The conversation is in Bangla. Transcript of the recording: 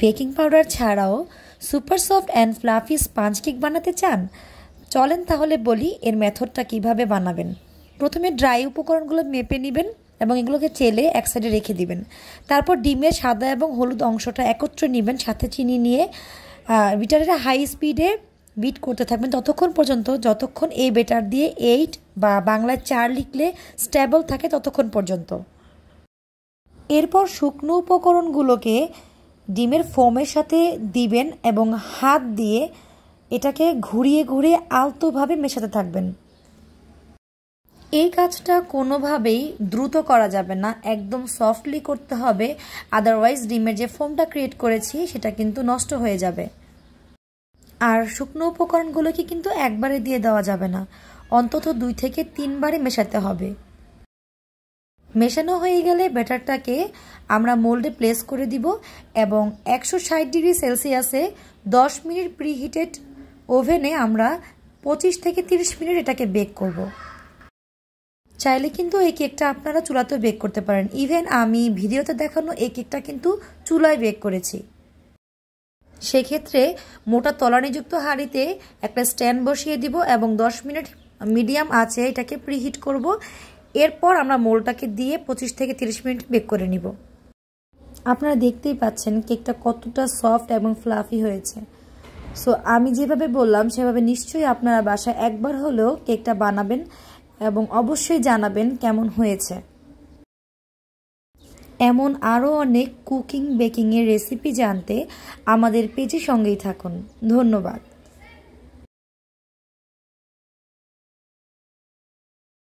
বেকিং পাউডার ছাড়াও super soft and fluffy sponge cake বানাতে চান চলেন তাহলে বলি এর মেথডটা কিভাবে বানাবেন প্রথমে ড্রাই উপকরণগুলো মেপে নেবেন এবং এগুলোকে চেলে এক সাইডে রেখে দিবেন তারপর ডিমের সাদা এবং হলুদ অংশটা একত্র নেবেন সাথে চিনি নিয়ে বিটারের হাই স্পিডে বিট করতে থাকবেন ততক্ষণ পর্যন্ত যতক্ষণ এই বেটার দিয়ে এইট বা বাংলায় চার লিখলে স্ট্যাবল থাকে ততক্ষণ পর্যন্ত এরপর শুকনো উপকরণগুলোকে ডিমের ফোমের সাথে দিবেন এবং হাত দিয়ে এটাকে ঘুরিয়ে ঘুরিয়ে আলতোভাবে মেশাতে থাকবেন এই কাজটা কোনোভাবেই দ্রুত করা যাবে না একদম সফটলি করতে হবে আদারওয়াইজ ডিমের যে ফোমটা ক্রিয়েট করেছি সেটা কিন্তু নষ্ট হয়ে যাবে আর শুকনো উপকরণগুলোকে কিন্তু একবারে দিয়ে দেওয়া যাবে না অন্তত দুই থেকে তিনবারে মেশাতে হবে মেশানো হয়ে গেলে ব্যাটারটাকে আমরা মোল্ডে প্লেস করে দিব এবং একশো ষাট ডিগ্রি সেলসিয়াসে দশ মিনিট প্রিহিটেড ওভেনে আমরা পঁচিশ থেকে তিরিশ মিনিট এটাকে বেক করব। চাইলে কিন্তু এই কেকটা আপনারা চুলাতেও বেক করতে পারেন ইভেন আমি ভিডিওতে দেখানো এই কেকটা কিন্তু চুলায় বেক করেছি সেক্ষেত্রে মোটা তলানিযুক্ত হাঁড়িতে একটা স্ট্যান্ড বসিয়ে দিব এবং দশ মিনিট মিডিয়াম আছে এটাকে প্রিহিট করব এরপর আমরা মোলটাকে দিয়ে পঁচিশ থেকে তিরিশ মিনিট বেক করে নিব আপনারা দেখতেই পাচ্ছেন কেকটা কতটা সফট এবং ফ্লাফি হয়েছে সো আমি যেভাবে বললাম সেভাবে নিশ্চয়ই আপনারা বাসায় একবার হলেও কেকটা বানাবেন এবং অবশ্যই জানাবেন কেমন হয়েছে এমন আরও অনেক কুকিং বেকিংয়ের রেসিপি জানতে আমাদের পেজে সঙ্গেই থাকুন ধন্যবাদ